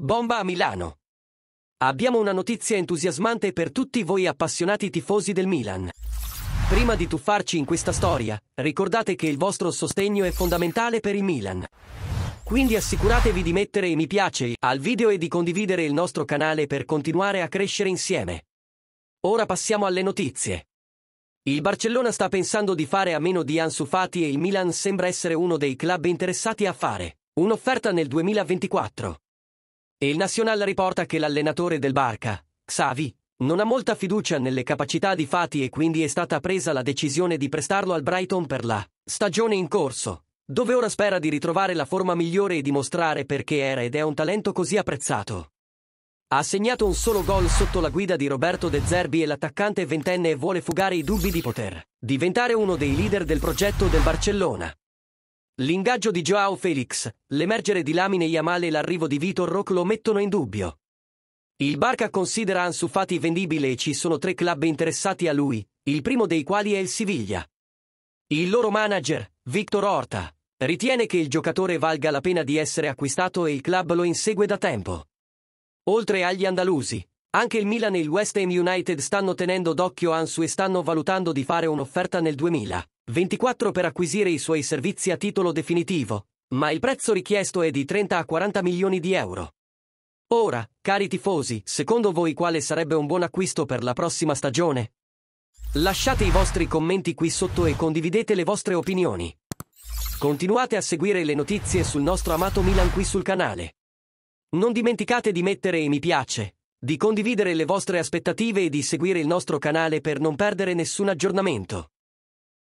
Bomba a Milano! Abbiamo una notizia entusiasmante per tutti voi appassionati tifosi del Milan. Prima di tuffarci in questa storia, ricordate che il vostro sostegno è fondamentale per il Milan. Quindi assicuratevi di mettere mi piace al video e di condividere il nostro canale per continuare a crescere insieme. Ora passiamo alle notizie. Il Barcellona sta pensando di fare a meno di Ansu Fati e il Milan sembra essere uno dei club interessati a fare un'offerta nel 2024. E il Nacional riporta che l'allenatore del Barca, Xavi, non ha molta fiducia nelle capacità di Fati e quindi è stata presa la decisione di prestarlo al Brighton per la stagione in corso, dove ora spera di ritrovare la forma migliore e dimostrare perché era ed è un talento così apprezzato. Ha segnato un solo gol sotto la guida di Roberto De Zerbi e l'attaccante ventenne vuole fugare i dubbi di poter diventare uno dei leader del progetto del Barcellona. L'ingaggio di Joao Felix, l'emergere di Lamine Yamal e l'arrivo di Vitor Roque lo mettono in dubbio. Il Barca considera Ansu Fati vendibile e ci sono tre club interessati a lui, il primo dei quali è il Siviglia. Il loro manager, Victor Horta, ritiene che il giocatore valga la pena di essere acquistato e il club lo insegue da tempo. Oltre agli andalusi, anche il Milan e il West Ham United stanno tenendo d'occhio Ansu e stanno valutando di fare un'offerta nel 2024 per acquisire i suoi servizi a titolo definitivo, ma il prezzo richiesto è di 30 a 40 milioni di euro. Ora, cari tifosi, secondo voi quale sarebbe un buon acquisto per la prossima stagione? Lasciate i vostri commenti qui sotto e condividete le vostre opinioni. Continuate a seguire le notizie sul nostro amato Milan qui sul canale. Non dimenticate di mettere mi piace, di condividere le vostre aspettative e di seguire il nostro canale per non perdere nessun aggiornamento.